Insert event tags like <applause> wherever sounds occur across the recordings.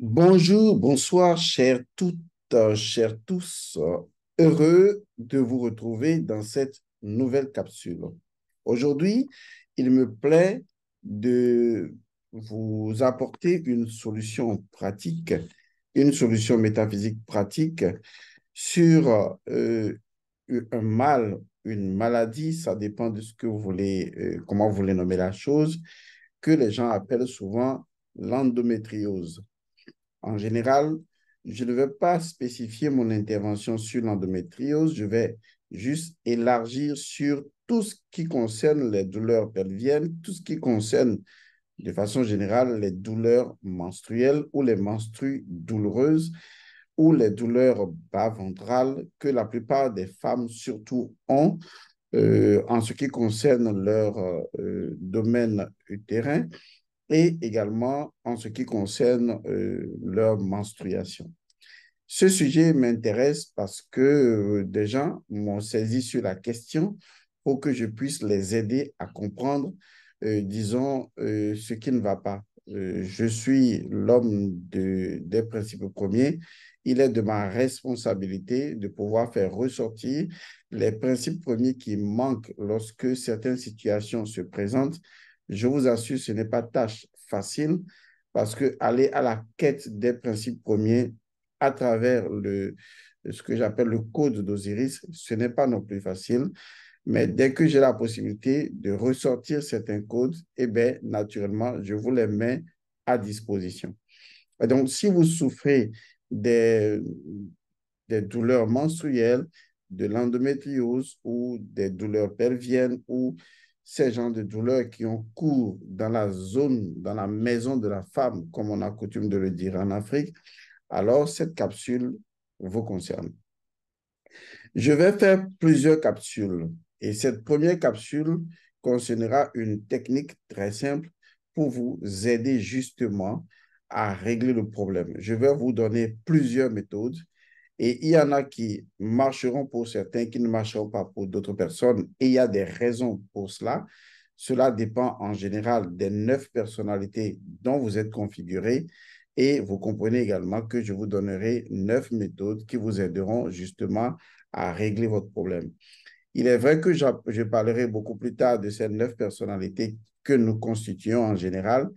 Bonjour, bonsoir, chers toutes, euh, chers tous. Heureux de vous retrouver dans cette nouvelle capsule. Aujourd'hui, il me plaît de vous apporter une solution pratique, une solution métaphysique pratique sur euh, un mal, une maladie, ça dépend de ce que vous voulez, euh, comment vous voulez nommer la chose, que les gens appellent souvent l'endométriose. En général, je ne vais pas spécifier mon intervention sur l'endométriose, je vais juste élargir sur tout ce qui concerne les douleurs pelviennes, tout ce qui concerne de façon générale les douleurs menstruelles ou les menstrues douloureuses ou les douleurs bas ventrales que la plupart des femmes surtout ont euh, en ce qui concerne leur euh, domaine utérin et également en ce qui concerne euh, leur menstruation. Ce sujet m'intéresse parce que euh, des gens m'ont saisi sur la question pour que je puisse les aider à comprendre, euh, disons, ce qui ne va pas. je suis l'homme des principes premiers. Il est de ma responsabilité de pouvoir faire ressortir les principes premiers qui manquent lorsque certaines situations se présentent je vous assure, ce n'est pas tâche facile parce que aller à la quête des principes premiers à travers le, ce que j'appelle le code d'Osiris, ce n'est pas non plus facile. Mais dès que j'ai la possibilité de ressortir certains codes, eh bien, naturellement, je vous les mets à disposition. donc, si vous souffrez des, des douleurs menstruelles, de l'endométriose ou des douleurs pelviennes ou ces gens de douleurs qui ont cours dans la zone, dans la maison de la femme, comme on a coutume de le dire en Afrique, alors cette capsule vous concerne. Je vais faire plusieurs capsules et cette première capsule concernera une technique très simple pour vous aider justement à régler le problème. Je vais vous donner plusieurs méthodes et il y en a qui marcheront pour certains, qui ne marcheront pas pour d'autres personnes. Et il y a des raisons pour cela. Cela dépend en général des neuf personnalités dont vous êtes configuré. Et vous comprenez également que je vous donnerai neuf méthodes qui vous aideront justement à régler votre problème. Il est vrai que je parlerai beaucoup plus tard de ces neuf personnalités que nous constituons en général,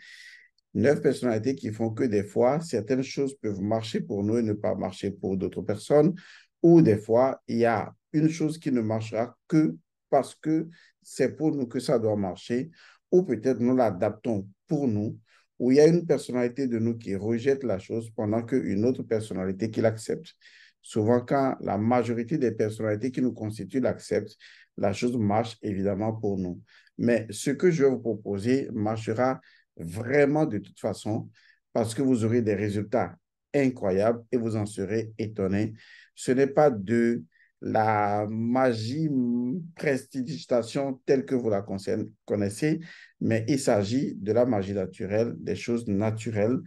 neuf personnalités qui font que des fois, certaines choses peuvent marcher pour nous et ne pas marcher pour d'autres personnes, ou des fois, il y a une chose qui ne marchera que parce que c'est pour nous que ça doit marcher, ou peut-être nous l'adaptons pour nous, ou il y a une personnalité de nous qui rejette la chose pendant qu'une autre personnalité qui l'accepte. Souvent, quand la majorité des personnalités qui nous constituent l'acceptent, la chose marche évidemment pour nous. Mais ce que je vais vous proposer marchera vraiment de toute façon, parce que vous aurez des résultats incroyables et vous en serez étonné. Ce n'est pas de la magie prestidigitation telle que vous la connaissez, mais il s'agit de la magie naturelle, des choses naturelles,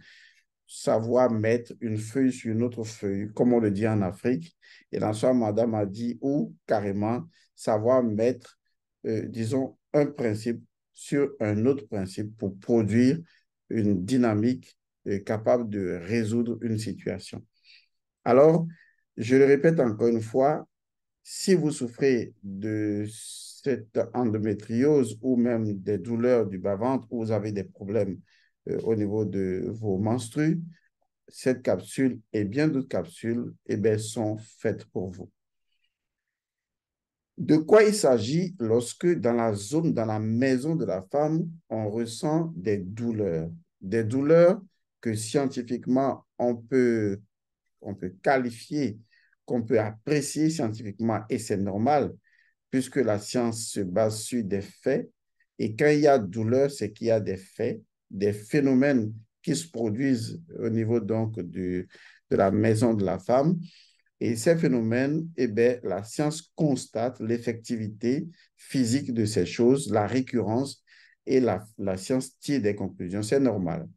savoir mettre une feuille sur une autre feuille, comme on le dit en Afrique. Et dans soi, madame a dit, ou carrément, savoir mettre, euh, disons, un principe sur un autre principe pour produire une dynamique euh, capable de résoudre une situation. Alors, je le répète encore une fois, si vous souffrez de cette endométriose ou même des douleurs du bas-ventre ou vous avez des problèmes euh, au niveau de vos menstrues, cette capsule et bien d'autres capsules eh sont faites pour vous. De quoi il s'agit lorsque dans la zone, dans la maison de la femme, on ressent des douleurs, des douleurs que scientifiquement on peut, peut qualifier, qu'on peut apprécier scientifiquement et c'est normal puisque la science se base sur des faits et quand il y a douleur, c'est qu'il y a des faits, des phénomènes qui se produisent au niveau donc de la maison de la femme et ces phénomènes, eh bien, la science constate l'effectivité physique de ces choses, la récurrence, et la, science tire des conclusions. C'est normal.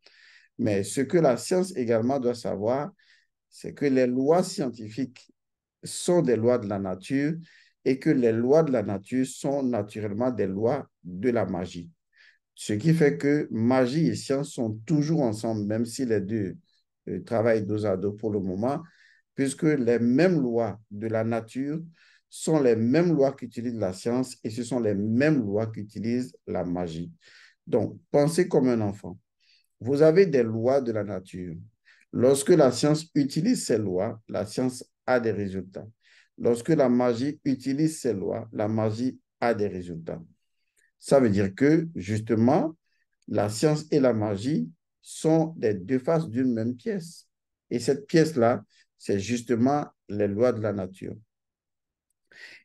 Mais ce que la science également doit savoir, c'est que les lois scientifiques sont des lois de la nature et que les lois de la nature sont naturellement des lois de la magie. Ce qui fait que magie et science sont toujours ensemble, même si les deux euh, travaillent dos à dos pour le moment puisque les mêmes lois de la nature sont les mêmes lois qu'utilise la science et ce sont les mêmes lois qu'utilise la magie. Donc, pensez comme un enfant. Vous avez des lois de la nature. Lorsque la science utilise ces lois, la science a des résultats. Lorsque la magie utilise ces lois, la magie a des résultats. Ça veut dire que, justement, la science et la magie sont des deux faces d'une même pièce. Et cette pièce-là, c'est justement les lois de la nature.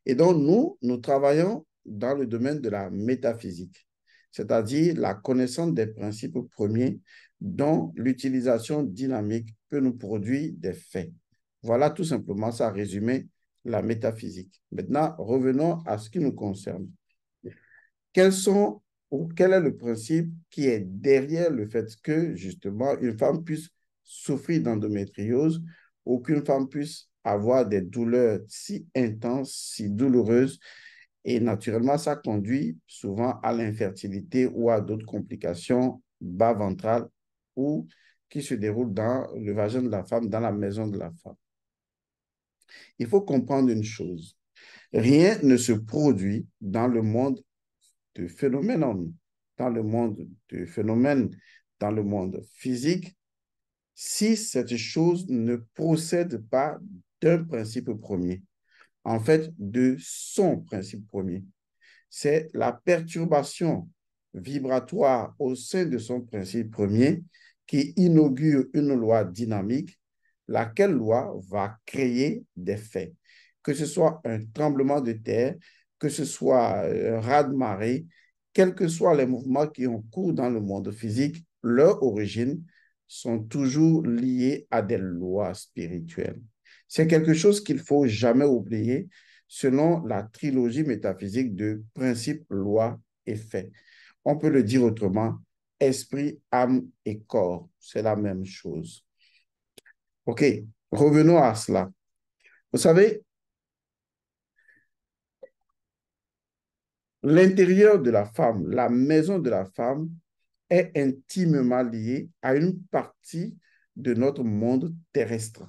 Et donc, nous, nous travaillons dans le domaine de la métaphysique, c'est-à-dire la connaissance des principes premiers dont l'utilisation dynamique peut nous produire des faits. Voilà tout simplement ça résumé la métaphysique. Maintenant, revenons à ce qui nous concerne. sont quel est le principe qui est derrière le fait que justement une femme puisse souffrir d'endométriose aucune femme puisse avoir des douleurs si intenses, si douloureuses. Et naturellement, ça conduit souvent à l'infertilité ou à d'autres complications bas ventrales ou qui se déroulent dans le vagin de la femme, dans la maison de la femme. Il faut comprendre une chose. Rien ne se produit dans le monde du phénomène, dans le monde du phénomène, dans le monde physique, si cette chose ne procède pas d'un principe premier, en fait de son principe premier. C'est la perturbation vibratoire au sein de son principe premier qui inaugure une loi dynamique, laquelle loi va créer des faits, que ce soit un tremblement de terre, que ce soit euh, un raz-de-marée, quels que soient les mouvements qui ont cours dans le monde physique, leur origine, sont toujours liés à des lois spirituelles. C'est quelque chose qu'il faut jamais oublier selon la trilogie métaphysique de principe, loi et fait. On peut le dire autrement, esprit, âme et corps, c'est la même chose. OK, revenons à cela. Vous savez, l'intérieur de la femme, la maison de la femme, est intimement lié à une partie de notre monde terrestre.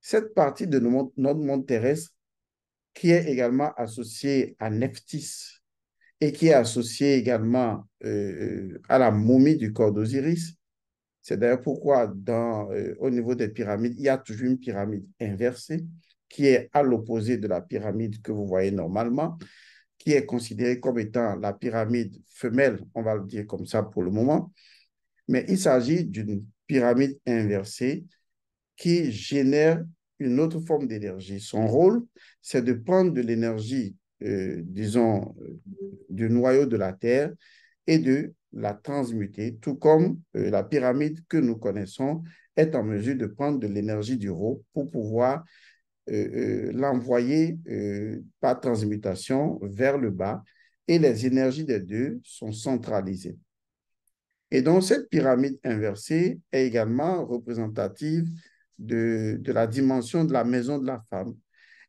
Cette partie de notre monde terrestre qui est également associée à Neftis, et qui est associée également euh, euh, à la momie du corps d'Osiris. C'est d'ailleurs pourquoi dans, euh, au niveau des pyramides, il y a toujours une pyramide inversée qui est à l'opposé de la pyramide que vous voyez normalement qui est considérée comme étant la pyramide femelle, on va le dire comme ça pour le moment, mais il s'agit d'une pyramide inversée qui génère une autre forme d'énergie. Son rôle, c'est de prendre de l'énergie, euh, disons, euh, du noyau de la Terre et de la transmuter, tout comme euh, la pyramide que nous connaissons est en mesure de prendre de l'énergie du haut pour pouvoir euh, euh, l'envoyer euh, par transmutation vers le bas et les énergies des deux sont centralisées. Et donc, cette pyramide inversée est également représentative de, la dimension de la maison de la femme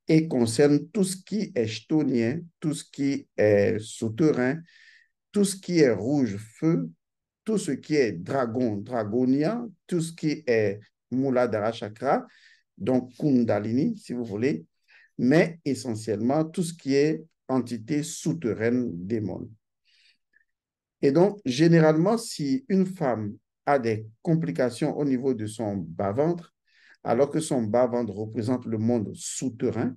et concerne tout ce qui est chtonien, tout ce qui est souterrain, tout ce qui est rouge feu, tout ce qui est dragon, dragonia, tout ce qui est Muladhara Chakra, donc Kundalini, si vous voulez, mais essentiellement tout ce qui est entité souterraine démon. Et donc, généralement, si une femme a des complications au niveau de son bas-ventre, alors que son bas-ventre représente le monde souterrain,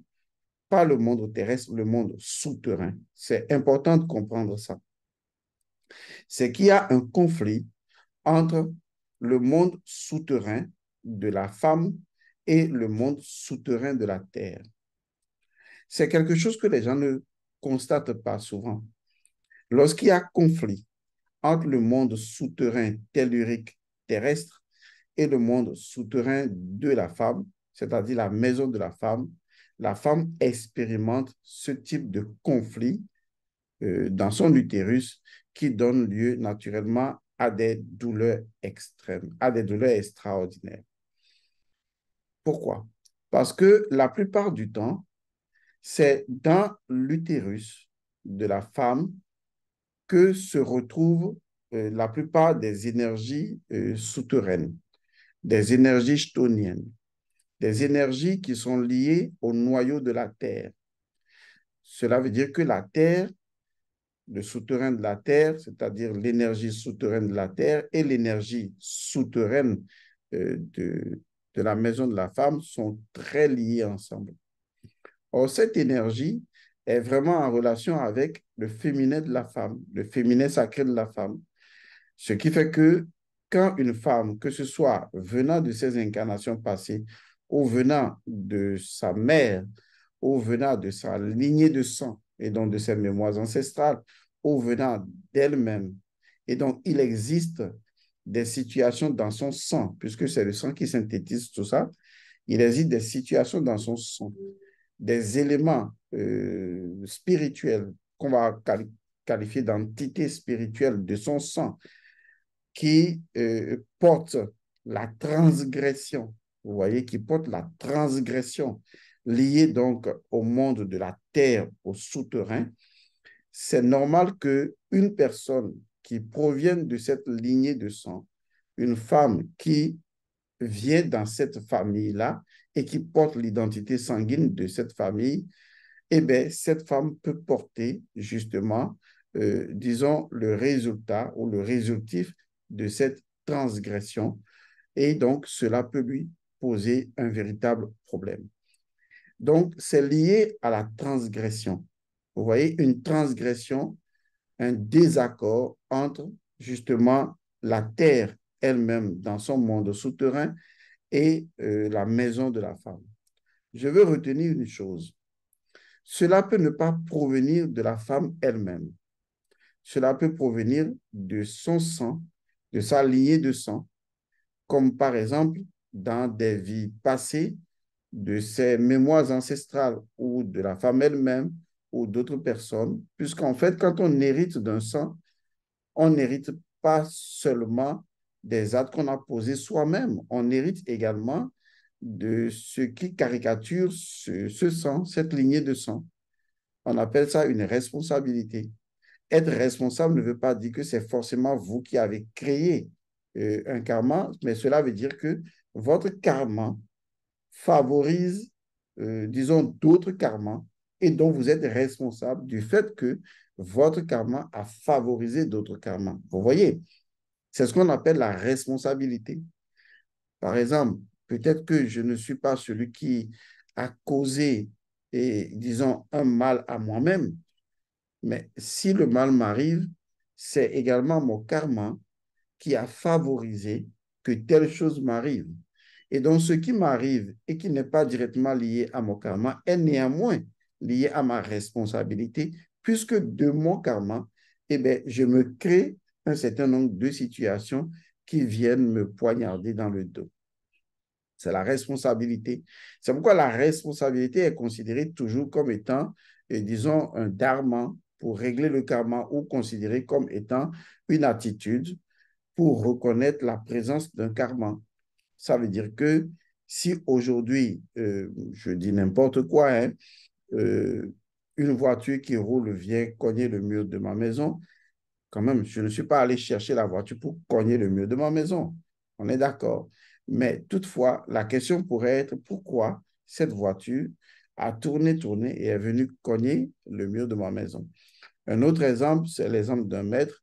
pas le monde terrestre, le monde souterrain. C'est important de comprendre ça. C'est qu'il y a un conflit entre le monde souterrain de la femme et le monde souterrain de la terre. C'est quelque chose que les gens ne constatent pas souvent. Lorsqu'il y a conflit entre le monde souterrain tellurique terrestre et le monde souterrain de la femme, c'est-à-dire la maison de la femme, la femme expérimente ce type de conflit euh, dans son utérus qui donne lieu naturellement à des douleurs extrêmes, à des douleurs extraordinaires. Pourquoi Parce que la plupart du temps, c'est dans l'utérus de la femme que se retrouvent euh, la plupart des énergies euh, souterraines, des énergies chtoniennes, des énergies qui sont liées au noyau de la Terre. Cela veut dire que la Terre, le souterrain de la Terre, c'est-à-dire l'énergie souterraine de la Terre et l'énergie souterraine euh, de, de la maison de la femme sont très liés ensemble. Or, cette énergie est vraiment en relation avec le féminin de la femme, le féminin sacré de la femme. Ce qui fait que quand une femme, que ce soit venant de ses incarnations passées ou venant de sa mère ou venant de sa lignée de sang et donc de ses mémoires ancestrales ou venant d'elle-même, et donc il existe des situations dans son sang, puisque c'est le sang qui synthétise tout ça. Il existe des situations dans son sang, des éléments euh, spirituels qu'on va qualifier d'entités spirituelles de son sang qui euh, portent la transgression, vous voyez, qui porte la transgression liée donc au monde de la terre, au souterrain. C'est normal que une personne qui proviennent de cette lignée de sang, une femme qui vient dans cette famille-là et qui porte l'identité sanguine de cette famille, eh bien, cette femme peut porter justement, euh, disons, le résultat ou le résultif de cette transgression. Et donc, cela peut lui poser un véritable problème. Donc, c'est lié à la transgression. Vous voyez, une transgression un désaccord entre justement la terre elle-même dans son monde souterrain et euh, la maison de la femme. Je veux retenir une chose. Cela peut ne pas provenir de la femme elle-même. Cela peut provenir de son sang, de sa lignée de sang, comme par exemple dans des vies passées de ses mémoires ancestrales ou de la femme elle-même ou d'autres personnes, puisqu'en fait, quand on hérite d'un sang, on n'hérite pas seulement des actes qu'on a posés soi-même, on hérite également de ce qui caricature ce, sang, cette lignée de sang. On appelle ça une responsabilité. Être responsable ne veut pas dire que c'est forcément vous qui avez créé euh, un karma, mais cela veut dire que votre karma favorise, euh, disons, d'autres karmas et dont vous êtes responsable du fait que votre karma a favorisé d'autres karmas. Vous voyez, c'est ce qu'on appelle la responsabilité. Par exemple, peut-être que je ne suis pas celui qui a causé, disons, un mal à moi-même, mais si le mal m'arrive, c'est également mon karma qui a favorisé que telle chose m'arrive. Et donc, ce qui m'arrive et qui n'est pas directement lié à mon karma est néanmoins lié à ma responsabilité, puisque de mon karma, eh je me crée un certain nombre de situations qui viennent me poignarder dans le dos. C'est la responsabilité. C'est pourquoi la responsabilité est considérée toujours comme étant, eh, disons, un dharma pour régler le karma ou considérée comme étant une attitude pour reconnaître la présence d'un karma. Ça veut dire que si aujourd'hui, euh, je dis n'importe quoi, hein, euh, une voiture qui roule vient cogner le mur de ma maison. Quand même, je ne suis pas allé chercher la voiture pour cogner le mur de ma maison. On est d'accord. Mais toutefois, la question pourrait être pourquoi cette voiture a tourné, tourné et est venue cogner le mur de ma maison. Un autre exemple, c'est l'exemple d'un maître.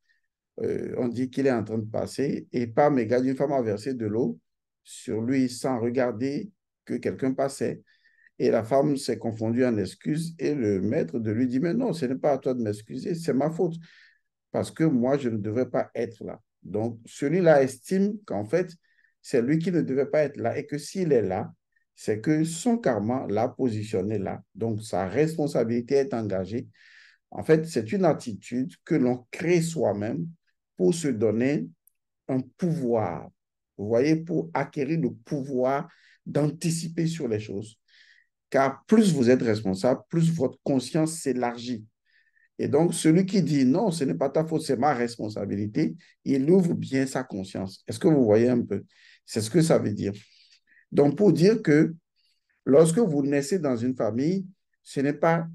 Euh, on dit qu'il est en train de passer et par gars d'une femme a versé de l'eau sur lui sans regarder que quelqu'un passait. Et la femme s'est confondue en excuses et le maître de lui dit, mais non, ce n'est pas à toi de m'excuser, c'est ma faute, parce que moi, je ne devrais pas être là. Donc, celui-là estime qu'en fait, c'est lui qui ne devait pas être là et que s'il est là, c'est que son karma l'a positionné là. Donc, sa responsabilité est engagée. En fait, c'est une attitude que l'on crée soi-même pour se donner un pouvoir. Vous voyez, pour acquérir le pouvoir d'anticiper sur les choses car plus vous êtes responsable, plus votre conscience s'élargit. Et donc, celui qui dit non, ce n'est pas ta faute, c'est ma responsabilité, il ouvre bien sa conscience. Est-ce que vous voyez un peu C'est ce que ça veut dire. Donc, pour dire que lorsque vous naissez dans une famille, ce n'est pas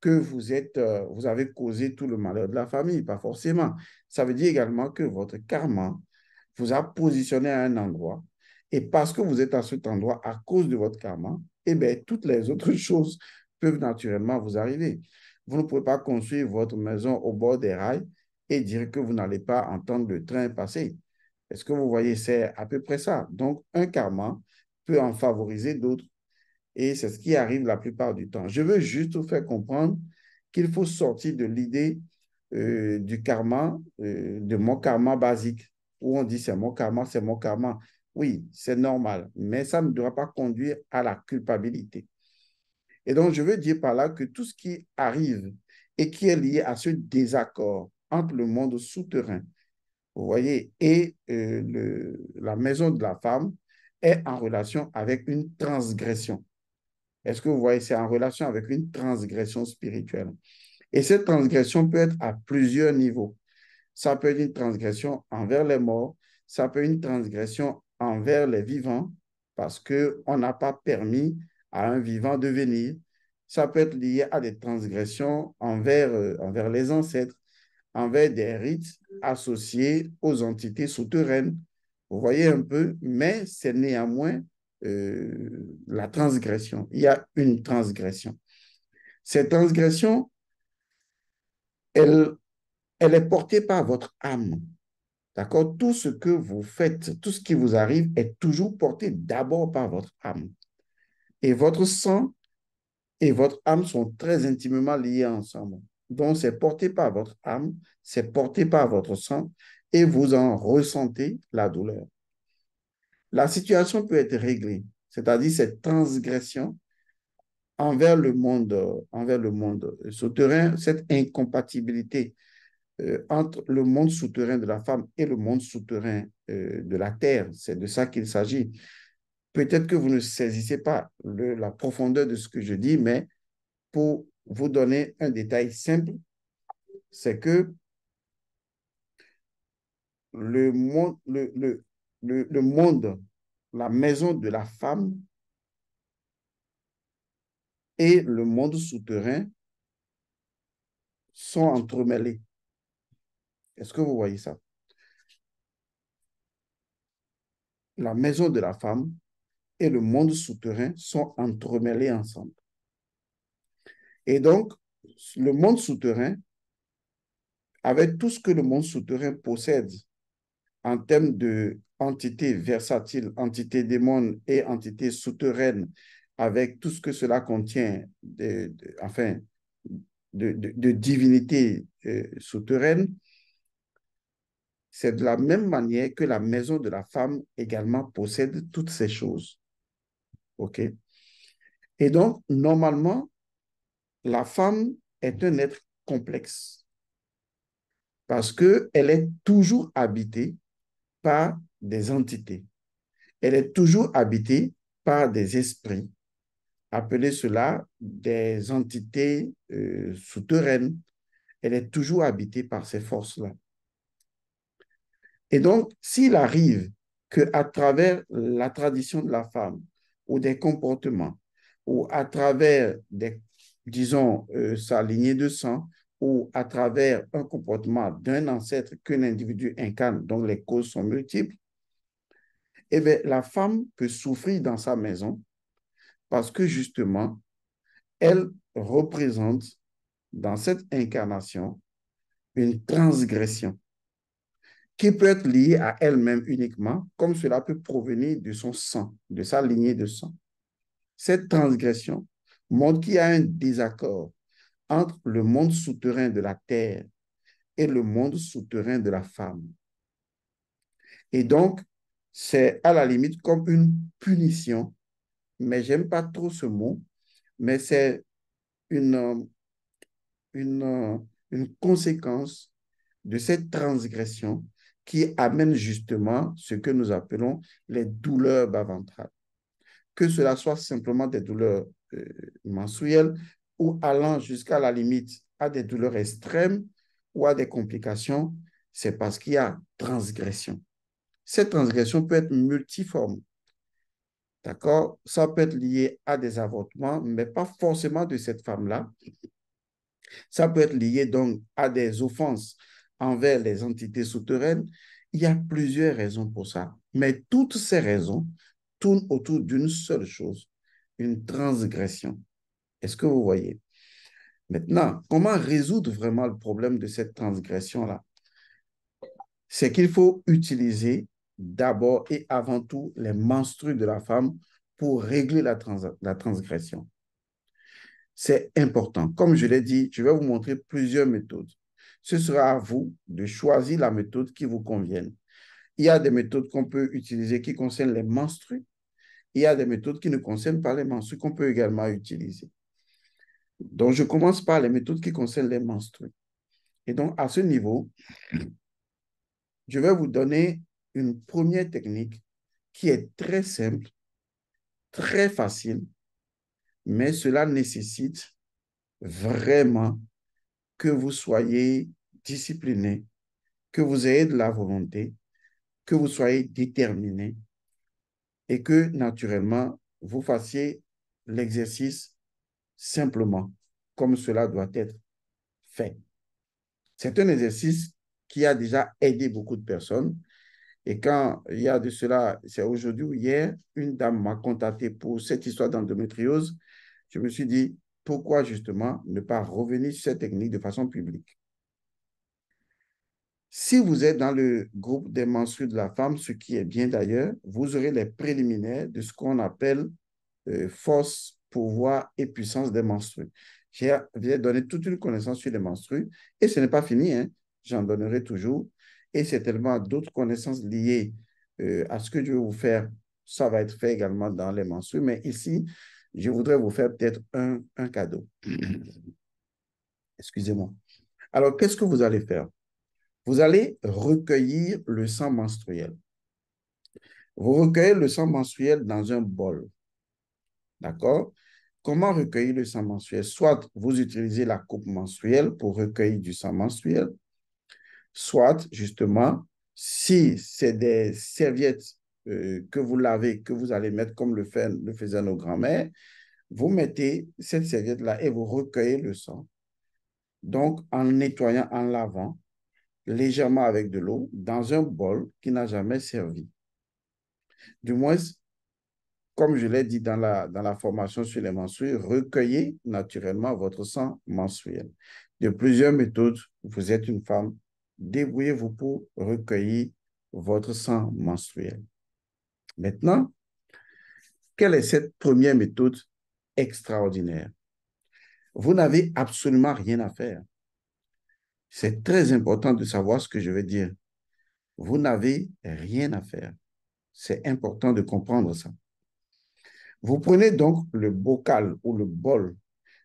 que vous, êtes, euh, vous avez causé tout le malheur de la famille, pas forcément. Ça veut dire également que votre karma vous a positionné à un endroit. Et parce que vous êtes à cet endroit, à cause de votre karma, eh bien, toutes les autres <laughs> choses peuvent naturellement vous arriver. Vous ne pouvez pas construire votre maison au bord des rails et dire que vous n'allez pas entendre le train passer. Est-ce que vous voyez, c'est à peu près ça. Donc, un karma peut en favoriser d'autres. Et c'est ce qui arrive la plupart du temps. Je veux juste vous faire comprendre qu'il faut sortir de l'idée euh, du karma, euh, de mon karma basique, où on dit c'est mon karma, c'est mon karma. Oui, c'est normal, mais ça ne doit pas conduire à la culpabilité. Et donc, je veux dire par là que tout ce qui arrive et qui est lié à ce désaccord entre le monde souterrain, vous voyez, et euh, la maison de la femme est en relation avec une transgression. Est-ce que vous voyez, c'est en relation avec une transgression spirituelle. Et cette transgression peut être à plusieurs niveaux. Ça peut être une transgression envers les morts, ça peut être une transgression envers les vivants parce qu'on n'a pas permis à un vivant de venir. Ça peut être lié à des transgressions envers, euh, envers les ancêtres, envers des rites associés aux entités souterraines. Vous voyez un peu, mais c'est néanmoins euh, la transgression. Il y a une transgression. Cette transgression, elle, elle est portée par votre âme. Tout ce que vous faites, tout ce qui vous arrive est toujours porté d'abord par votre âme. Et votre sang et votre âme sont très intimement liés ensemble. Donc, c'est porté par votre âme, c'est porté par votre sang et vous en ressentez la douleur. La situation peut être réglée, c'est-à-dire cette transgression envers le monde, envers le monde souterrain, cette incompatibilité euh, entre le monde souterrain de la femme et le monde souterrain euh, de la terre. C'est de ça qu'il s'agit. Peut-être que vous ne saisissez pas la profondeur de ce que je dis, mais pour vous donner un détail simple, c'est que le, monde, la maison de la femme et le monde souterrain sont entremêlés. Est-ce que vous voyez ça? La maison de la femme et le monde souterrain sont entremêlés ensemble. Et donc, le monde souterrain, avec tout ce que le monde souterrain possède en termes de versatiles, versatile, entité et entités souterraines, avec tout ce que cela contient, de, divinités enfin, de, euh, c'est de la même manière que la maison de la femme également possède toutes ces choses. OK? Et donc, normalement, la femme est un être complexe parce qu'elle est toujours habitée par des entités. Elle est toujours habitée par des esprits, appelez cela des entités euh, souterraines. Elle est toujours habitée par ces forces-là. Et donc, s'il arrive qu'à travers la tradition de la femme ou des comportements ou à travers, des, disons, euh, sa lignée de sang ou à travers un comportement d'un ancêtre que l'individu incarne, dont les causes sont multiples, eh la femme peut souffrir dans sa maison parce que justement, elle représente dans cette incarnation une transgression qui peut être liée à elle-même uniquement, comme cela peut provenir de son sang, de sa lignée de sang. Cette transgression montre qu'il y a un désaccord entre le monde souterrain de la terre et le monde souterrain de la femme. Et donc, c'est à la limite comme une punition, mais j'aime pas trop ce mot, mais c'est une, euh, une, euh, une conséquence de cette transgression qui amène justement ce que nous appelons les douleurs bas ventrales. Que cela soit simplement des douleurs euh, mensuelles ou allant jusqu'à la limite à des douleurs extrêmes ou à des complications, c'est parce qu'il y a transgression. Cette transgression peut être multiforme. D'accord Ça peut être lié à des avortements, mais pas forcément de cette femme-là. Ça peut être lié donc à des offenses envers les entités souterraines, il y a plusieurs raisons pour ça. Mais toutes ces raisons tournent autour d'une seule chose, une transgression. Est-ce que vous voyez Maintenant, comment résoudre vraiment le problème de cette transgression-là C'est qu'il faut utiliser d'abord et avant tout les menstrues de la femme pour régler la, la transgression. C'est important. Comme je l'ai dit, je vais vous montrer plusieurs méthodes ce sera à vous de choisir la méthode qui vous convienne. Il y a des méthodes qu'on peut utiliser qui concernent les menstrues. Il y a des méthodes qui ne concernent pas les menstrues qu'on peut également utiliser. Donc, je commence par les méthodes qui concernent les menstrues. Et donc, à ce niveau, je vais vous donner une première technique qui est très simple, très facile, mais cela nécessite vraiment que vous soyez discipliné, que vous ayez de la volonté, que vous soyez déterminé et que naturellement, vous fassiez l'exercice simplement, comme cela doit être fait. C'est un exercice qui a déjà aidé beaucoup de personnes. Et quand il y a de cela, c'est aujourd'hui ou hier, une dame m'a contacté pour cette histoire d'endométriose. Je me suis dit, pourquoi justement ne pas revenir sur cette technique de façon publique Si vous êtes dans le groupe des menstrues de la femme, ce qui est bien d'ailleurs, vous aurez les préliminaires de ce qu'on appelle euh, force, pouvoir et puissance des menstrues. J'ai donné toute une connaissance sur les menstrues et ce n'est pas fini, hein. j'en donnerai toujours. Et c'est tellement d'autres connaissances liées euh, à ce que je vais vous faire, ça va être fait également dans les menstrues. Mais ici, je voudrais vous faire peut-être un, cadeau. <clears throat> Excusez-moi. Alors, qu'est-ce que vous allez faire? Vous allez recueillir le sang menstruel. Vous recueillez le sang menstruel dans un bol. D'accord? Comment recueillir le sang menstruel? Soit vous utilisez la coupe menstruelle pour recueillir du sang menstruel, soit justement, si c'est des serviettes euh, que vous lavez, que vous allez mettre comme le, fait, le faisaient nos grands-mères, vous mettez cette serviette-là et vous recueillez le sang. Donc, en nettoyant, en lavant, légèrement avec de l'eau, dans un bol qui n'a jamais servi. Du moins, comme je l'ai dit dans la, dans la formation sur les menstrues, recueillez naturellement votre sang menstruel. De plusieurs méthodes, vous êtes une femme, débrouillez-vous pour recueillir votre sang menstruel. Maintenant, quelle est cette première méthode extraordinaire Vous n'avez absolument rien à faire. C'est très important de savoir ce que je veux dire. Vous n'avez rien à faire. C'est important de comprendre ça. Vous prenez donc le bocal ou le bol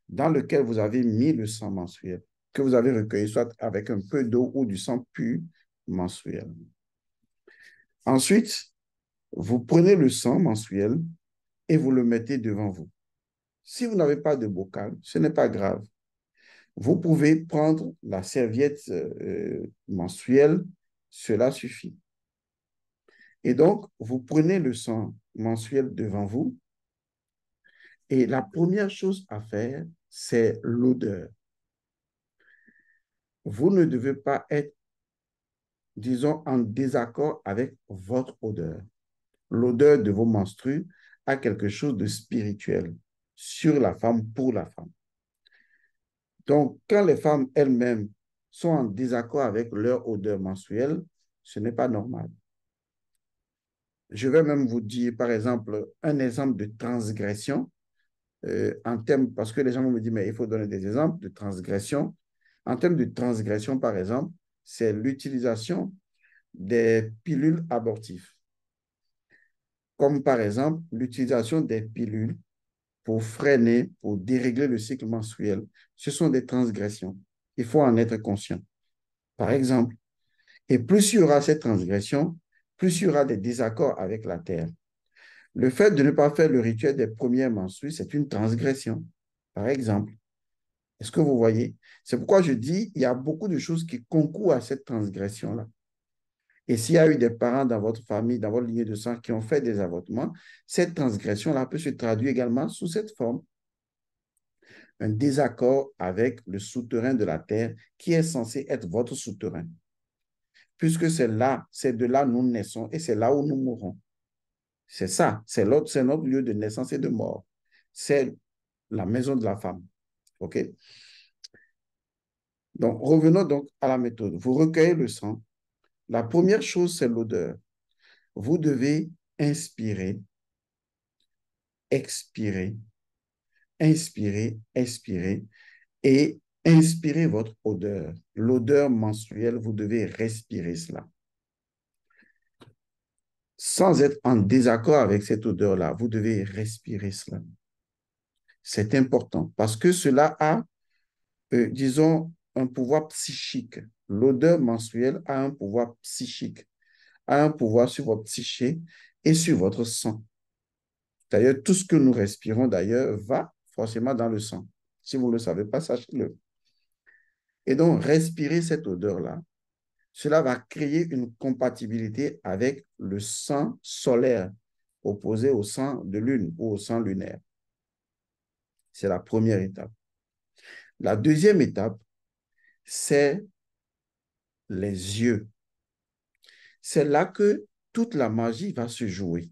dans lequel vous avez mis le sang mensuel, que vous avez recueilli soit avec un peu d'eau ou du sang pur mensuel. Ensuite, vous prenez le sang mensuel et vous le mettez devant vous. Si vous n'avez pas de bocal, ce n'est pas grave. Vous pouvez prendre la serviette euh, euh, mensuelle, cela suffit. Et donc, vous prenez le sang mensuel devant vous. Et la première chose à faire, c'est l'odeur. Vous ne devez pas être, disons, en désaccord avec votre odeur l'odeur de vos menstrues a quelque chose de spirituel sur la femme, pour la femme. Donc, quand les femmes elles-mêmes sont en désaccord avec leur odeur menstruelle, ce n'est pas normal. Je vais même vous dire, par exemple, un exemple de transgression euh, en termes, parce que les gens vont me dire, mais il faut donner des exemples de transgression. En termes de transgression, par exemple, c'est l'utilisation des pilules abortives comme par exemple l'utilisation des pilules pour freiner, pour dérégler le cycle mensuel. Ce sont des transgressions. Il faut en être conscient. Par exemple, et plus il y aura cette transgression, plus il y aura des désaccords avec la terre. Le fait de ne pas faire le rituel des premières menstrues, c'est une transgression, par exemple. Est-ce que vous voyez C'est pourquoi je dis, il y a beaucoup de choses qui concourent à cette transgression-là. Et s'il y a eu des parents dans votre famille, dans votre lignée de sang qui ont fait des avortements, cette transgression-là peut se traduire également sous cette forme. Un désaccord avec le souterrain de la terre qui est censé être votre souterrain. Puisque c'est là, c'est de là nous naissons et c'est là où nous mourons. C'est ça, c'est notre lieu de naissance et de mort. C'est la maison de la femme. OK? Donc, revenons donc à la méthode. Vous recueillez le sang, la première chose, c'est l'odeur. Vous devez inspirer, expirer, inspirer, expirer et inspirer votre odeur. L'odeur menstruelle, vous devez respirer cela. Sans être en désaccord avec cette odeur-là, vous devez respirer cela. C'est important parce que cela a, euh, disons, un pouvoir psychique l'odeur mensuelle a un pouvoir psychique, a un pouvoir sur votre psyché et sur votre sang. D'ailleurs, tout ce que nous respirons, d'ailleurs, va forcément dans le sang. Si vous ne le savez pas, sachez-le. Et donc, respirer cette odeur-là, cela va créer une compatibilité avec le sang solaire opposé au sang de lune ou au sang lunaire. C'est la première étape. La deuxième étape, c'est les yeux. C'est là que toute la magie va se jouer,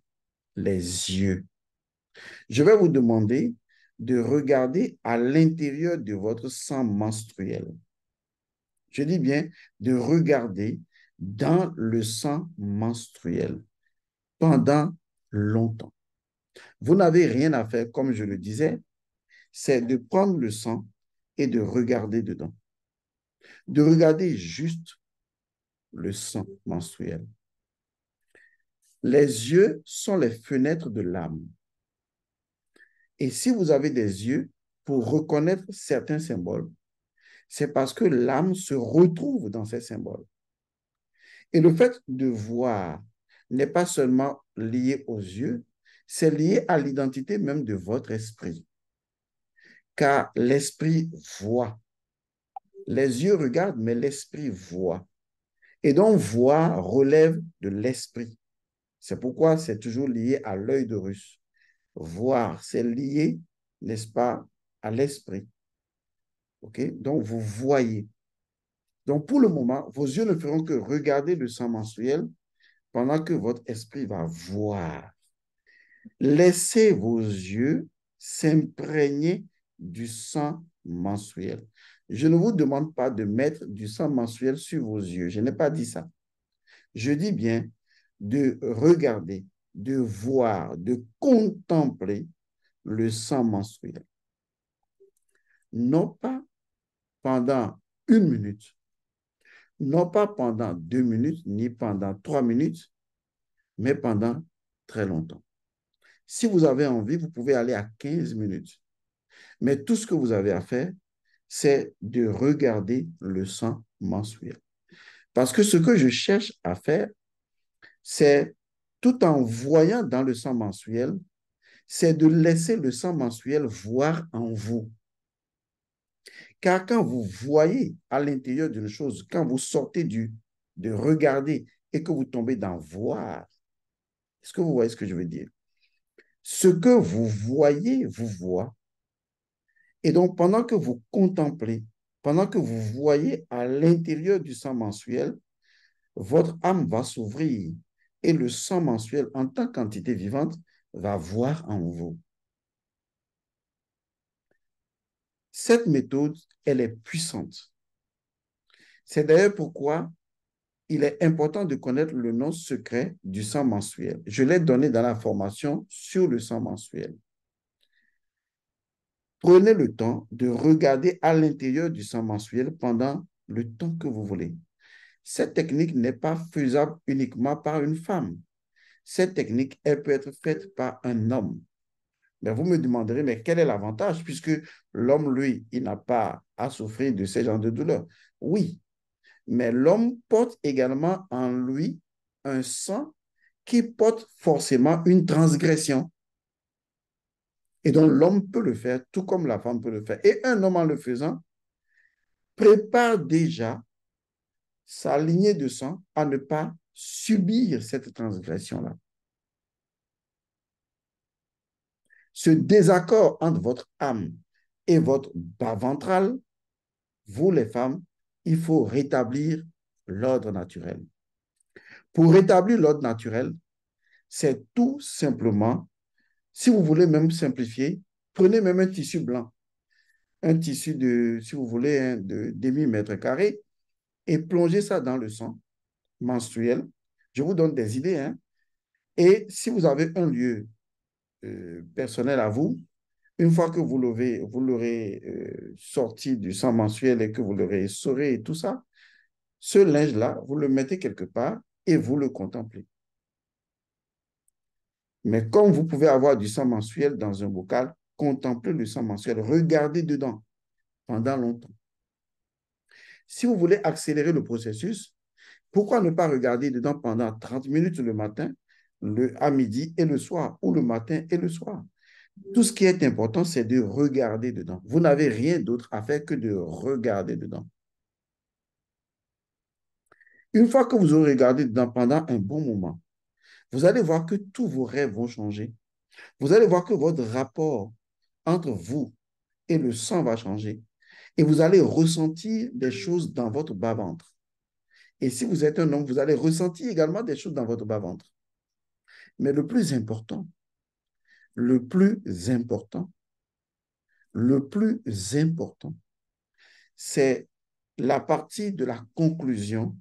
les yeux. Je vais vous demander de regarder à l'intérieur de votre sang menstruel. Je dis bien de regarder dans le sang menstruel pendant longtemps. Vous n'avez rien à faire, comme je le disais, c'est de prendre le sang et de regarder dedans. De regarder juste le sang menstruel. Les yeux sont les fenêtres de l'âme. Et si vous avez des yeux pour reconnaître certains symboles, c'est parce que l'âme se retrouve dans ces symboles. Et le fait de voir n'est pas seulement lié aux yeux, c'est lié à l'identité même de votre esprit. Car l'esprit voit. Les yeux regardent, mais l'esprit voit. Et donc, voir relève de l'esprit. C'est pourquoi c'est toujours lié à l'œil de russe. Voir, c'est lié, n'est-ce pas, à l'esprit. OK Donc, vous voyez. Donc, pour le moment, vos yeux ne feront que regarder le sang mensuel pendant que votre esprit va voir. Laissez vos yeux s'imprégner du sang mensuel. Je ne vous demande pas de mettre du sang mensuel sur vos yeux. Je n'ai pas dit ça. Je dis bien de regarder, de voir, de contempler le sang mensuel. Non pas pendant une minute, non pas pendant deux minutes, ni pendant trois minutes, mais pendant très longtemps. Si vous avez envie, vous pouvez aller à 15 minutes. Mais tout ce que vous avez à faire, c'est de regarder le sang mensuel. Parce que ce que je cherche à faire, c'est tout en voyant dans le sang mensuel, c'est de laisser le sang mensuel voir en vous. Car quand vous voyez à l'intérieur d'une chose, quand vous sortez du, de regarder et que vous tombez dans voir, est-ce que vous voyez ce que je veux dire? Ce que vous voyez vous voit, et donc, pendant que vous contemplez, pendant que vous voyez à l'intérieur du sang mensuel, votre âme va s'ouvrir et le sang mensuel, en tant qu'entité vivante, va voir en vous. Cette méthode, elle est puissante. C'est d'ailleurs pourquoi il est important de connaître le nom secret du sang mensuel. Je l'ai donné dans la formation sur le sang mensuel. Prenez le temps de regarder à l'intérieur du sang mensuel pendant le temps que vous voulez. Cette technique n'est pas faisable uniquement par une femme. Cette technique, elle peut être faite par un homme. Mais vous me demanderez, mais quel est l'avantage puisque l'homme, lui, il n'a pas à souffrir de ce genre de douleur. Oui, mais l'homme porte également en lui un sang qui porte forcément une transgression. Et donc l'homme peut le faire tout comme la femme peut le faire. Et un homme en le faisant prépare déjà sa lignée de sang à ne pas subir cette transgression-là. Ce désaccord entre votre âme et votre bas ventral, vous les femmes, il faut rétablir l'ordre naturel. Pour rétablir l'ordre naturel, c'est tout simplement si vous voulez même simplifier, prenez même un tissu blanc, un tissu de, si vous voulez, de demi-mètre carré, et plongez ça dans le sang menstruel. Je vous donne des idées. Hein. Et si vous avez un lieu euh, personnel à vous, une fois que vous l'aurez vous euh, sorti du sang menstruel et que vous l'aurez sauré et tout ça, ce linge-là, vous le mettez quelque part et vous le contemplez. Mais comme vous pouvez avoir du sang mensuel dans un bocal, contemplez le sang mensuel, regardez dedans pendant longtemps. Si vous voulez accélérer le processus, pourquoi ne pas regarder dedans pendant 30 minutes le matin, le, à midi et le soir, ou le matin et le soir Tout ce qui est important, c'est de regarder dedans. Vous n'avez rien d'autre à faire que de regarder dedans. Une fois que vous aurez regardé dedans pendant un bon moment, vous allez voir que tous vos rêves vont changer. Vous allez voir que votre rapport entre vous et le sang va changer. Et vous allez ressentir des choses dans votre bas-ventre. Et si vous êtes un homme, vous allez ressentir également des choses dans votre bas-ventre. Mais le plus important, le plus important, le plus important, c'est la partie de la conclusion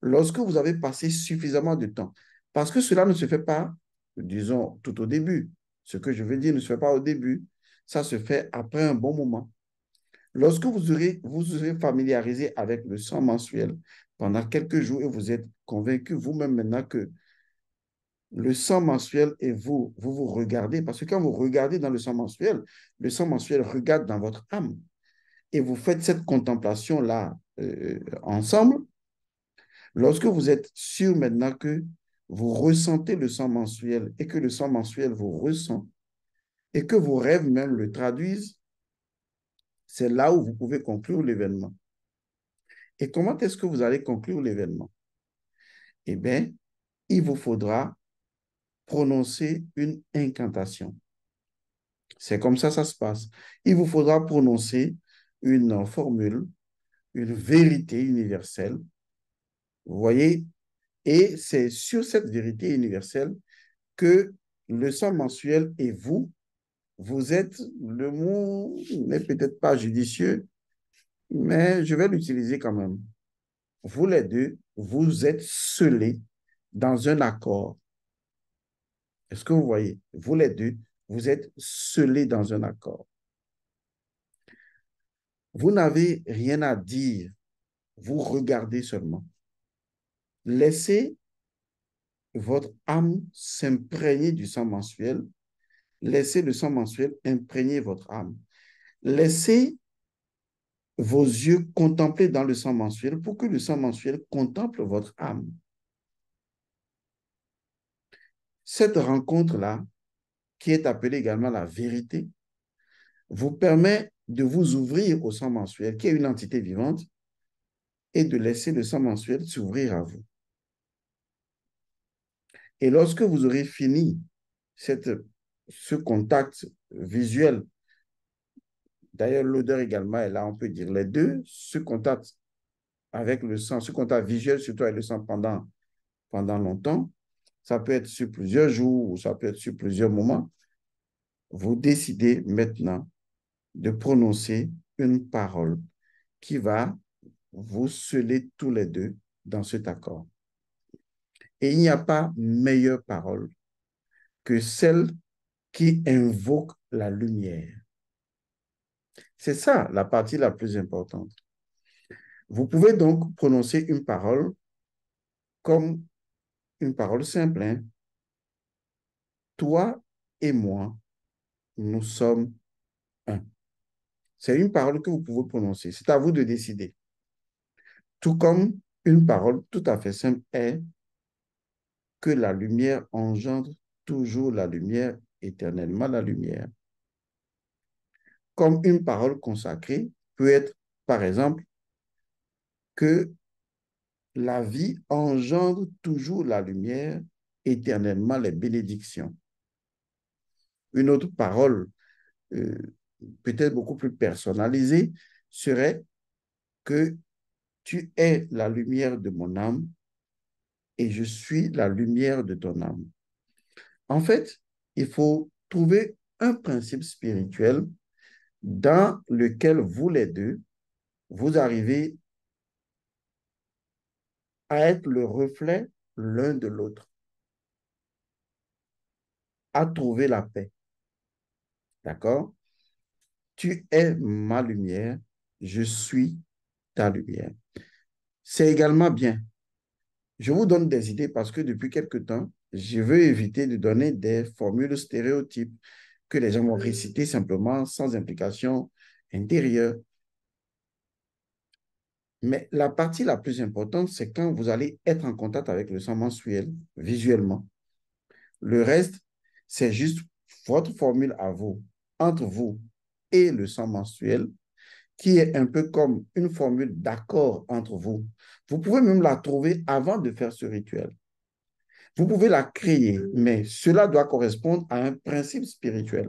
lorsque vous avez passé suffisamment de temps. Parce que cela ne se fait pas, disons, tout au début. Ce que je veux dire ne se fait pas au début. Ça se fait après un bon moment. Lorsque vous aurez, vous serez familiarisé avec le sang mensuel pendant quelques jours et vous êtes convaincu vous-même maintenant que le sang mensuel et vous, vous vous regardez, parce que quand vous regardez dans le sang mensuel, le sang mensuel regarde dans votre âme. Et vous faites cette contemplation-là euh, ensemble. Lorsque vous êtes sûr maintenant que vous ressentez le sang mensuel et que le sang mensuel vous ressent et que vos rêves même le traduisent, c'est là où vous pouvez conclure l'événement. Et comment est-ce que vous allez conclure l'événement Eh bien, il vous faudra prononcer une incantation. C'est comme ça ça se passe. Il vous faudra prononcer une formule, une vérité universelle. Vous voyez, et c'est sur cette vérité universelle que le sang mensuel et vous, vous êtes, le mot n'est peut-être pas judicieux, mais je vais l'utiliser quand même. Vous les deux, vous êtes scellés dans un accord. Est-ce que vous voyez? Vous les deux, vous êtes scellés dans un accord. Vous n'avez rien à dire, vous regardez seulement. Laissez votre âme s'imprégner du sang mensuel. Laissez le sang mensuel imprégner votre âme. Laissez vos yeux contempler dans le sang mensuel pour que le sang mensuel contemple votre âme. Cette rencontre-là, qui est appelée également la vérité, vous permet de vous ouvrir au sang mensuel, qui est une entité vivante, et de laisser le sang mensuel s'ouvrir à vous. Et lorsque vous aurez fini cette, ce contact visuel, d'ailleurs l'odeur également est là, on peut dire les deux, ce contact avec le sang, ce contact visuel sur toi et le sang pendant, pendant longtemps, ça peut être sur plusieurs jours ou ça peut être sur plusieurs moments, vous décidez maintenant de prononcer une parole qui va vous sceller tous les deux dans cet accord. Et il n'y a pas meilleure parole que celle qui invoque la lumière. C'est ça la partie la plus importante. Vous pouvez donc prononcer une parole comme une parole simple. Hein. Toi et moi, nous sommes un. C'est une parole que vous pouvez prononcer. C'est à vous de décider. Tout comme une parole tout à fait simple est que la lumière engendre toujours la lumière, éternellement la lumière. Comme une parole consacrée peut être, par exemple, que la vie engendre toujours la lumière, éternellement les bénédictions. Une autre parole, euh, peut-être beaucoup plus personnalisée, serait que tu es la lumière de mon âme, et je suis la lumière de ton âme. En fait, il faut trouver un principe spirituel dans lequel vous les deux, vous arrivez à être le reflet l'un de l'autre, à trouver la paix. D'accord Tu es ma lumière, je suis ta lumière. C'est également bien je vous donne des idées parce que depuis quelque temps, je veux éviter de donner des formules stéréotypes que les gens vont réciter simplement sans implication intérieure. Mais la partie la plus importante, c'est quand vous allez être en contact avec le sang mensuel visuellement. Le reste, c'est juste votre formule à vous, entre vous et le sang mensuel, qui est un peu comme une formule d'accord entre vous. Vous pouvez même la trouver avant de faire ce rituel. Vous pouvez la créer, mais cela doit correspondre à un principe spirituel.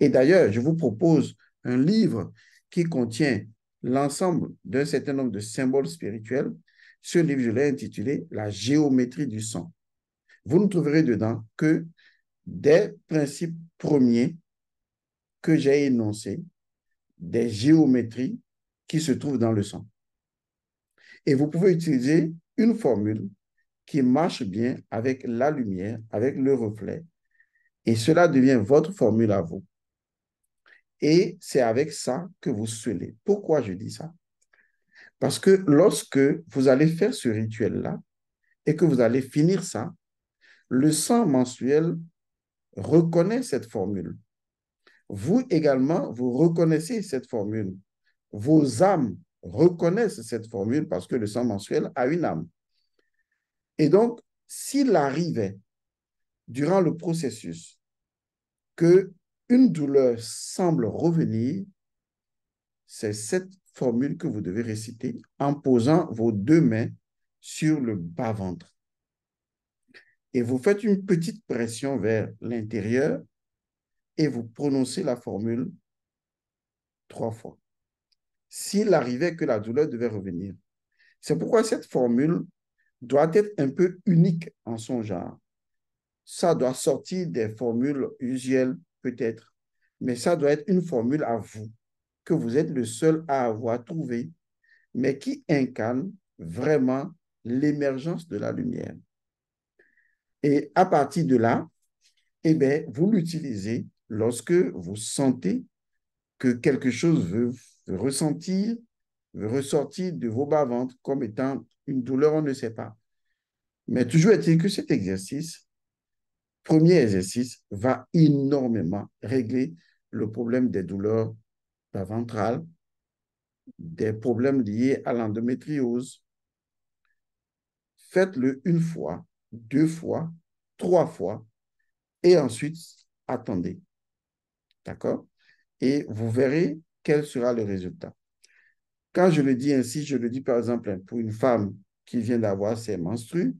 Et d'ailleurs, je vous propose un livre qui contient l'ensemble d'un certain nombre de symboles spirituels. Ce livre, je l'ai intitulé La géométrie du sang. Vous ne trouverez dedans que des principes premiers que j'ai énoncés des géométries qui se trouvent dans le sang. Et vous pouvez utiliser une formule qui marche bien avec la lumière, avec le reflet. Et cela devient votre formule à vous. Et c'est avec ça que vous scellez. Pourquoi je dis ça Parce que lorsque vous allez faire ce rituel-là et que vous allez finir ça, le sang mensuel reconnaît cette formule vous également, vous reconnaissez cette formule. Vos âmes reconnaissent cette formule parce que le sang mensuel a une âme. Et donc, s'il arrivait durant le processus que une douleur semble revenir, c'est cette formule que vous devez réciter en posant vos deux mains sur le bas-ventre. Et vous faites une petite pression vers l'intérieur et vous prononcez la formule trois fois. S'il arrivait que la douleur devait revenir. C'est pourquoi cette formule doit être un peu unique en son genre. Ça doit sortir des formules usuelles peut-être, mais ça doit être une formule à vous, que vous êtes le seul à avoir trouvé, mais qui incarne vraiment l'émergence de la lumière. Et à partir de là, eh bien, vous l'utilisez lorsque vous sentez que quelque chose veut ressentir, veut ressortir de vos bas-ventres comme étant une douleur, on ne sait pas. Mais toujours est-il que cet exercice, premier exercice, va énormément régler le problème des douleurs bas ventrales, des problèmes liés à l'endométriose. Faites-le une fois, deux fois, trois fois, et ensuite attendez. D'accord Et vous verrez quel sera le résultat. Quand je le dis ainsi, je le dis par exemple pour une femme qui vient d'avoir ses menstrues,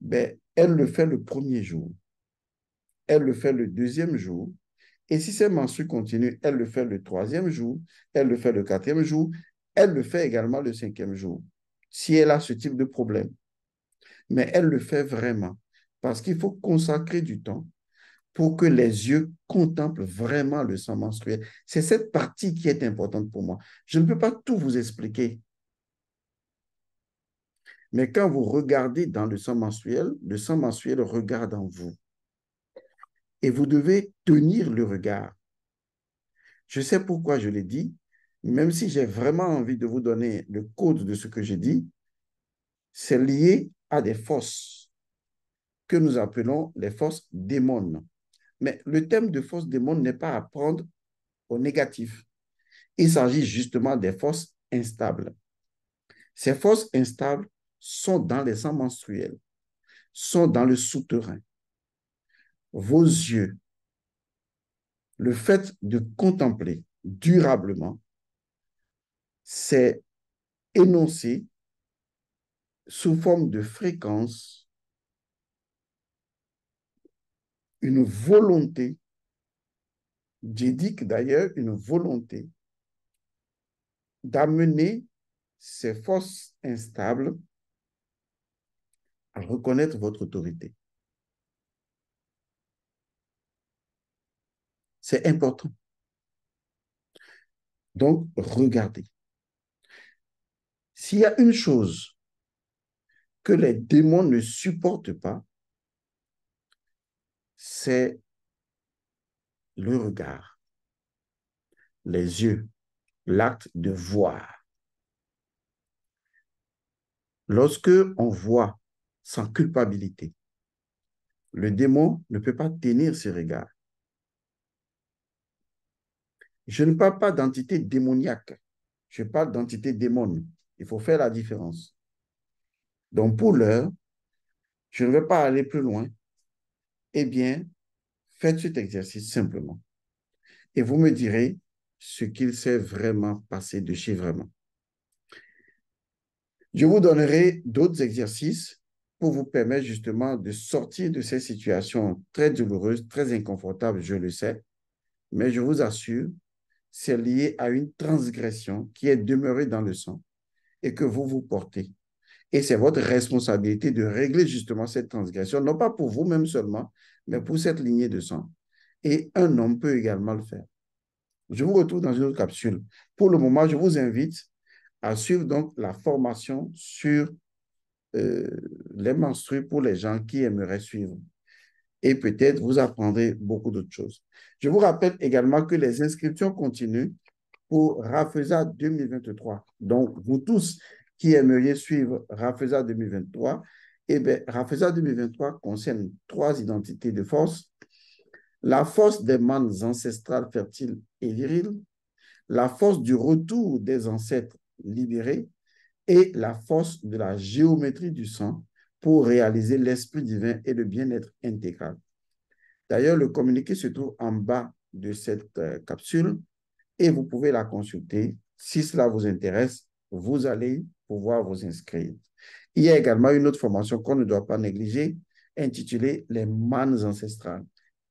ben, elle le fait le premier jour, elle le fait le deuxième jour, et si ses menstrues continuent, elle le fait le troisième jour, elle le fait le quatrième jour, elle le fait également le cinquième jour, si elle a ce type de problème. Mais elle le fait vraiment, parce qu'il faut consacrer du temps pour que les yeux contemplent vraiment le sang menstruel. C'est cette partie qui est importante pour moi. Je ne peux pas tout vous expliquer. Mais quand vous regardez dans le sang mensuel, le sang mensuel regarde en vous. Et vous devez tenir le regard. Je sais pourquoi je l'ai dit, même si j'ai vraiment envie de vous donner le code de ce que j'ai dit, c'est lié à des forces que nous appelons les forces démones. Mais le thème de force des mondes n'est pas à prendre au négatif. Il s'agit justement des forces instables. Ces forces instables sont dans les sangs menstruels, sont dans le souterrain. Vos yeux, le fait de contempler durablement c'est énoncé sous forme de fréquence. une volonté, Jédique d'ailleurs, une volonté d'amener ces forces instables à reconnaître votre autorité. C'est important. Donc, regardez. S'il y a une chose que les démons ne supportent pas, c'est le regard, les yeux, l'acte de voir. Lorsque on voit sans culpabilité, le démon ne peut pas tenir ce regard. Je ne parle pas d'entité démoniaque, je parle d'entité démon. Il faut faire la différence. Donc pour l'heure, je ne vais pas aller plus loin eh bien, faites cet exercice simplement. Et vous me direz ce qu'il s'est vraiment passé de chez vraiment. Je vous donnerai d'autres exercices pour vous permettre justement de sortir de ces situations très douloureuses, très inconfortables, je le sais. Mais je vous assure, c'est lié à une transgression qui est demeurée dans le sang et que vous vous portez. Et c'est votre responsabilité de régler justement cette transgression, non pas pour vous-même seulement, mais pour cette lignée de sang. Et un homme peut également le faire. Je vous retrouve dans une autre capsule. Pour le moment, je vous invite à suivre donc la formation sur euh, les menstrues pour les gens qui aimeraient suivre. Et peut-être vous apprendrez beaucoup d'autres choses. Je vous rappelle également que les inscriptions continuent pour Rafesa 2023. Donc, vous tous qui aimeriez suivre Rafesa 2023, eh bien, Rafesa 2023 concerne trois identités de force. La force des mannes ancestrales fertiles et viriles, la force du retour des ancêtres libérés et la force de la géométrie du sang pour réaliser l'esprit divin et le bien-être intégral. D'ailleurs, le communiqué se trouve en bas de cette euh, capsule et vous pouvez la consulter si cela vous intéresse vous allez pouvoir vous inscrire. Il y a également une autre formation qu'on ne doit pas négliger, intitulée Les mannes ancestrales.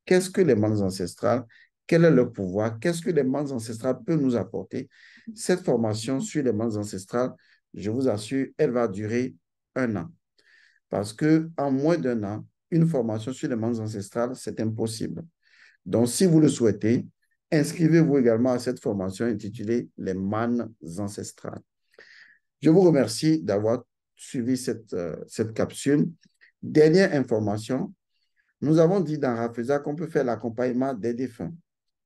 Qu'est-ce que les mannes ancestrales Quel est leur pouvoir Qu'est-ce que les mannes ancestrales peuvent nous apporter Cette formation sur les mannes ancestrales, je vous assure, elle va durer un an. Parce que en moins d'un an, une formation sur les mannes ancestrales, c'est impossible. Donc, si vous le souhaitez, inscrivez-vous également à cette formation intitulée Les mannes ancestrales. Je vous remercie d'avoir suivi euh, cette, capsule. Dernière information, nous avons dit dans Rafusa qu'on peut faire l'accompagnement des défunts.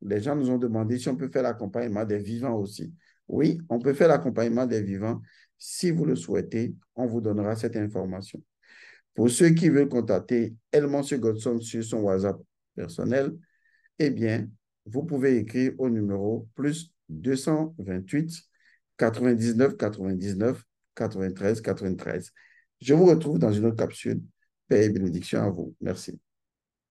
Les gens nous ont demandé si on peut faire l'accompagnement des vivants aussi. Oui, on peut faire l'accompagnement des vivants. Si vous le souhaitez, on vous donnera cette information. Pour ceux qui veulent contacter Elmonsieur Godson sur son WhatsApp personnel, eh bien, vous pouvez écrire au numéro plus 228 99, 99, 93, 93. Je vous retrouve dans une autre capsule. Paix et bénédiction à vous. Merci.